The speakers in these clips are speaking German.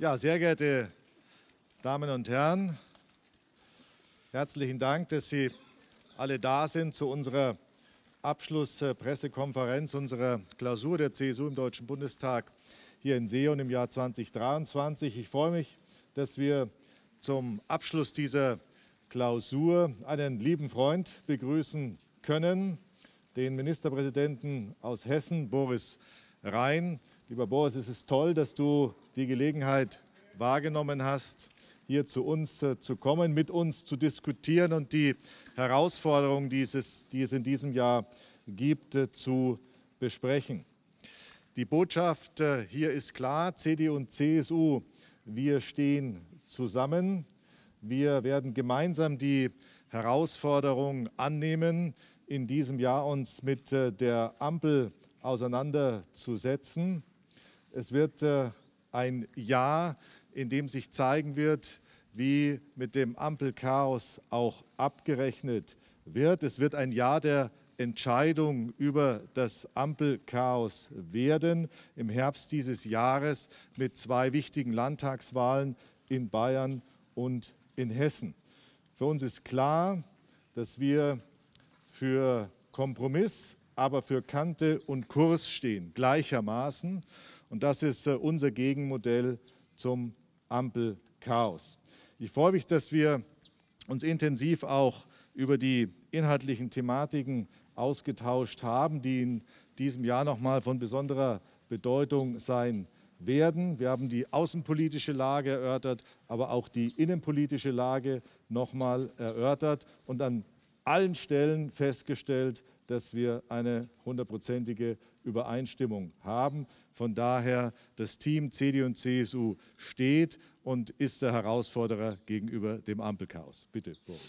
Ja, sehr geehrte Damen und Herren, herzlichen Dank, dass Sie alle da sind zu unserer Abschlusspressekonferenz, unserer Klausur der CSU im Deutschen Bundestag hier in Seeon im Jahr 2023. Ich freue mich, dass wir zum Abschluss dieser Klausur einen lieben Freund begrüßen können, den Ministerpräsidenten aus Hessen, Boris Rhein. Lieber Boris, es ist toll, dass du die Gelegenheit wahrgenommen hast, hier zu uns äh, zu kommen, mit uns zu diskutieren und die Herausforderungen, die es, die es in diesem Jahr gibt, äh, zu besprechen. Die Botschaft äh, hier ist klar, CDU und CSU, wir stehen zusammen, wir werden gemeinsam die Herausforderung annehmen, in diesem Jahr uns mit äh, der Ampel auseinanderzusetzen. Es wird äh, ein Jahr, in dem sich zeigen wird, wie mit dem Ampelchaos auch abgerechnet wird. Es wird ein Jahr der Entscheidung über das Ampelchaos werden im Herbst dieses Jahres mit zwei wichtigen Landtagswahlen in Bayern und in Hessen. Für uns ist klar, dass wir für Kompromiss, aber für Kante und Kurs stehen gleichermaßen. Und das ist äh, unser Gegenmodell zum Ampelchaos. Ich freue mich, dass wir uns intensiv auch über die inhaltlichen Thematiken ausgetauscht haben, die in diesem Jahr nochmal von besonderer Bedeutung sein werden. Wir haben die außenpolitische Lage erörtert, aber auch die innenpolitische Lage nochmal erörtert und an allen Stellen festgestellt, dass wir eine hundertprozentige Übereinstimmung haben. Von daher, das Team CDU und CSU steht und ist der Herausforderer gegenüber dem Ampelchaos. Bitte, Boris.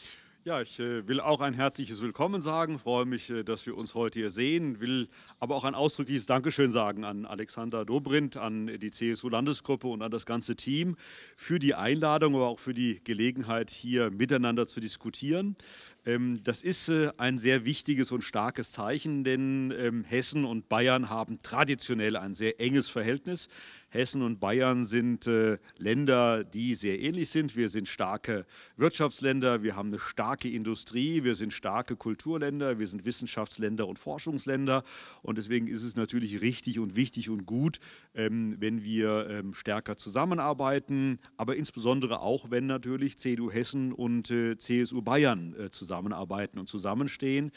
Ja, ich äh, will auch ein herzliches Willkommen sagen, freue mich, äh, dass wir uns heute hier sehen, will aber auch ein ausdrückliches Dankeschön sagen an Alexander Dobrindt, an die CSU-Landesgruppe und an das ganze Team für die Einladung, aber auch für die Gelegenheit, hier miteinander zu diskutieren. Ähm, das ist äh, ein sehr wichtiges und starkes Zeichen, denn ähm, Hessen und Bayern haben traditionell ein sehr enges Verhältnis. Hessen und Bayern sind äh, Länder, die sehr ähnlich sind. Wir sind starke Wirtschaftsländer, wir haben eine starke Industrie, wir sind starke Kulturländer, wir sind Wissenschaftsländer und Forschungsländer. Und deswegen ist es natürlich richtig und wichtig und gut, ähm, wenn wir ähm, stärker zusammenarbeiten, aber insbesondere auch, wenn natürlich CDU Hessen und äh, CSU Bayern äh, zusammenarbeiten und zusammenstehen.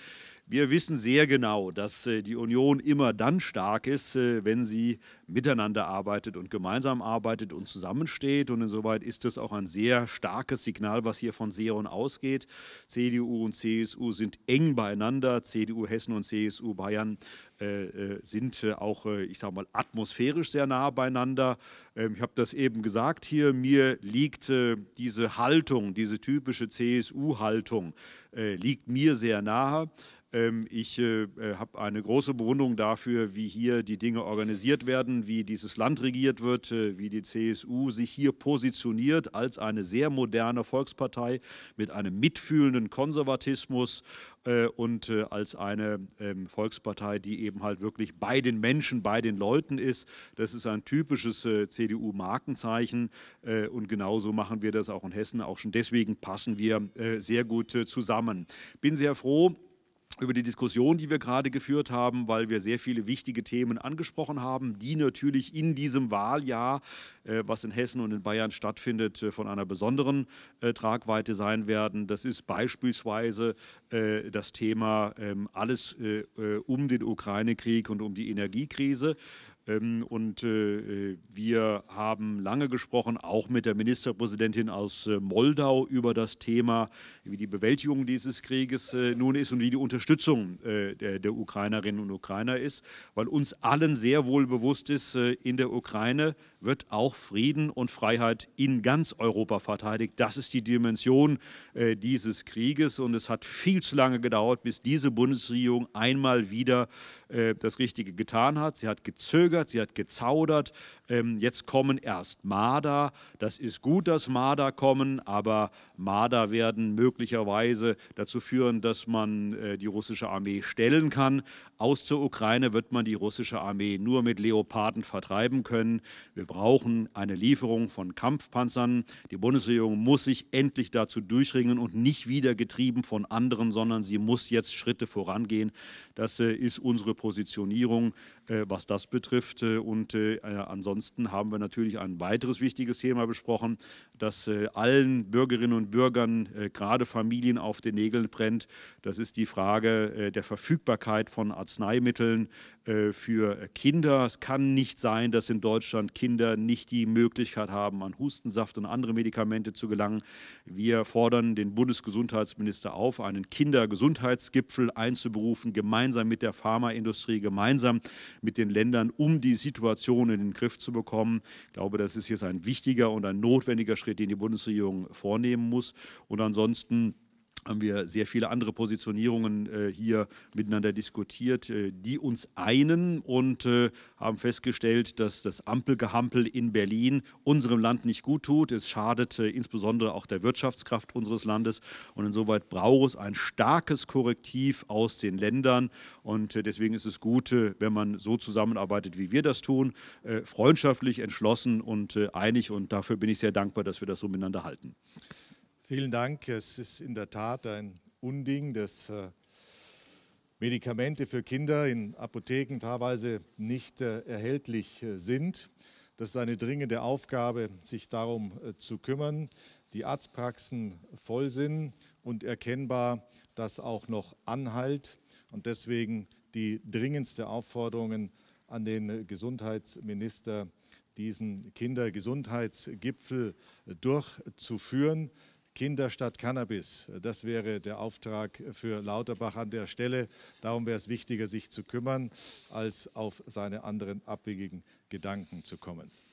Wir wissen sehr genau, dass äh, die Union immer dann stark ist, äh, wenn sie miteinander arbeitet und gemeinsam arbeitet und zusammensteht. Und insoweit ist das auch ein sehr starkes Signal, was hier von Seon ausgeht. CDU und CSU sind eng beieinander. CDU Hessen und CSU Bayern äh, sind auch, ich sage mal, atmosphärisch sehr nah beieinander. Ähm, ich habe das eben gesagt hier, mir liegt diese Haltung, diese typische CSU-Haltung, liegt mir sehr nahe. Ähm, ich äh, äh habe eine große Bewunderung dafür, wie hier die Dinge organisiert werden, wie dieses Land regiert wird, äh, wie die CSU sich hier positioniert als eine sehr moderne Volkspartei mit einem mitfühlenden Konservatismus äh, und äh, als eine ähm, Volkspartei, die eben halt wirklich bei den Menschen, bei den Leuten ist. Das ist ein typisches äh, CDU-Markenzeichen und genauso machen wir das auch in Hessen. Auch schon deswegen passen wir sehr gut zusammen. Bin sehr froh, über die Diskussion, die wir gerade geführt haben, weil wir sehr viele wichtige Themen angesprochen haben, die natürlich in diesem Wahljahr, äh, was in Hessen und in Bayern stattfindet, äh, von einer besonderen äh, Tragweite sein werden. Das ist beispielsweise äh, das Thema ähm, alles äh, äh, um den Ukraine-Krieg und um die Energiekrise. Ähm, und äh, äh, wir haben lange gesprochen, auch mit der Ministerpräsidentin aus äh, Moldau, über das Thema, wie die Bewältigung dieses Krieges nun ist und wie die Unterstützung der, Ukrainerinnen und Ukrainer ist, weil uns allen sehr wohl bewusst ist, in der Ukraine wird auch Frieden und Freiheit in ganz Europa verteidigt. Das ist die Dimension dieses Krieges und es hat viel zu lange gedauert, bis diese Bundesregierung einmal wieder das Richtige getan hat. Sie hat gezögert gezögert, sie hat gezaudert. Ähm, jetzt kommen erst Marder. Das ist gut, dass Marder kommen, aber Marder werden möglicherweise dazu führen, dass man äh, die russische Armee stellen kann. Aus der Ukraine wird man die russische Armee nur mit Leoparden vertreiben können. Wir brauchen eine Lieferung von Kampfpanzern. Die Bundesregierung muss sich endlich dazu durchringen und nicht wieder getrieben von anderen, sondern sie muss jetzt Schritte vorangehen. Das äh, ist unsere Positionierung, äh, was das betrifft betrifft. Und äh, äh, ansonsten haben wir natürlich ein weiteres wichtiges Thema besprochen, das äh, allen Bürgerinnen und Bürgern, gerade Familien, auf den Nägeln brennt. Das ist die Frage der Verfügbarkeit von Arzneimitteln äh, für Kinder. Es kann nicht sein, dass in Deutschland Kinder nicht die Möglichkeit haben, an Hustensaft und andere Medikamente zu gelangen. Wir fordern den Bundesgesundheitsminister auf, einen Kindergesundheitsgipfel einzuberufen, gemeinsam mit der Pharmaindustrie, gemeinsam mit den Ländern, um die Situation in den Griff zu bekommen. Ich glaube, das ist jetzt ein wichtiger und ein notwendiger Schritt, den die Bundesregierung vornehmen muss. Und ansonsten haben wir sehr viele andere Positionierungen äh, hier miteinander diskutiert, äh, die uns einen und äh, haben festgestellt, dass das Ampelgehampel in Berlin unserem Land nicht gut tut. Es schadet äh, insbesondere auch der Wirtschaftskraft unseres Landes und insoweit braucht es ein starkes Korrektiv aus den Ländern und äh, deswegen ist es gut, äh, wenn man so zusammenarbeitet, wie wir das tun, freundschaftlich, entschlossen und einig und dafür bin ich sehr dankbar, dass wir das so miteinander halten. Vielen Dank. Es ist in der Tat ein Unding, dass äh, Medikamente für Kinder in Apotheken teilweise nicht äh, erhältlich äh, sind. Das ist eine dringende Aufgabe, sich darum zu kümmern. Die Arztpraxen voll sind und erkennbar, dass auch noch anhalt. Und deswegen die dringendste Aufforderung an den Gesundheitsminister, diesen Kindergesundheitsgipfel durchzuführen. Kinder statt Cannabis. Das wäre der Auftrag für Lauterbach an der Stelle. Darum wäre es wichtiger, sich zu kümmern, als auf seine anderen abwegigen Gedanken zu kommen.